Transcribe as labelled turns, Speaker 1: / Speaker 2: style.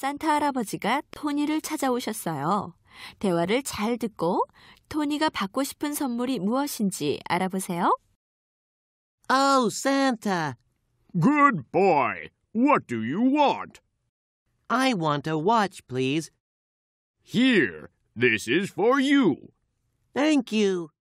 Speaker 1: 산타 할아버지가 토니를 찾아오셨어요. 대화를 잘 듣고 토니가 받고 싶은 선물이 무엇인지 알아보세요. Oh,
Speaker 2: Santa. Good boy. What do you want? I want a watch, please. Here. This is for you.
Speaker 3: Thank you.